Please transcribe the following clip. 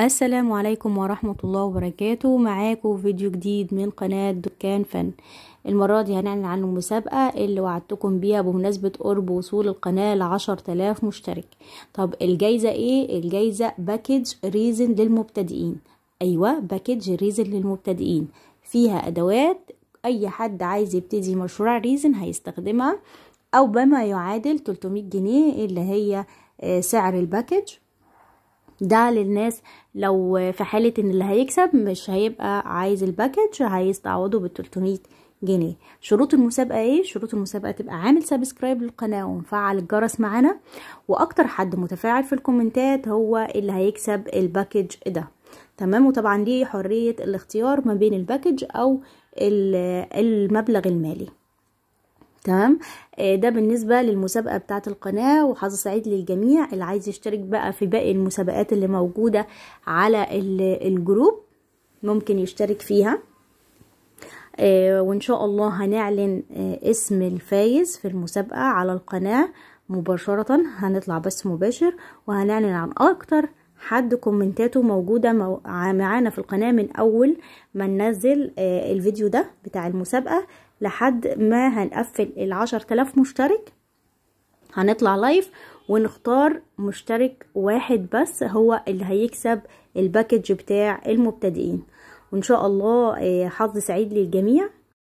السلام عليكم ورحمة الله وبركاته معاكم فيديو جديد من قناة دكان فن المرة دي هنعلن عن المسابقة اللي وعدتكم بيها بمناسبة قرب وصول القناة لعشر تلاف مشترك طب الجايزة ايه؟ الجايزة باكج ريزن للمبتدئين ايوه باكج ريزن للمبتدئين فيها ادوات اي حد عايز يبتدي مشروع ريزن هيستخدمها او بما يعادل 300 جنيه اللي هي آه، سعر الباكج ده للناس لو في حالة ان اللي هيكسب مش هيبقى عايز الباكج عايز تعوضه بال جنيه شروط المسابقة ايه شروط المسابقة تبقى عامل سبسكرايب للقناة ومفعل الجرس معانا واكتر حد متفاعل في الكومنتات هو اللي هيكسب الباكج ده تمام وطبعا دي حرية الاختيار ما بين الباكج او المبلغ المالي تمام آه، ده بالنسبه للمسابقه بتاعه القناه وحظ سعيد للجميع اللي عايز يشترك بقى في باقي المسابقات اللي موجوده على الجروب ممكن يشترك فيها آه، وان شاء الله هنعلن آه، اسم الفايز في المسابقه على القناه مباشره هنطلع بس مباشر وهنعلن عن اكتر حد كومنتاته موجودة معانا في القناة من أول ما ننزل الفيديو ده بتاع المسابقة لحد ما هنقفل العشر تلاف مشترك هنطلع لايف ونختار مشترك واحد بس هو اللي هيكسب الباكج بتاع المبتدئين وان شاء الله آه، حظ سعيد للجميع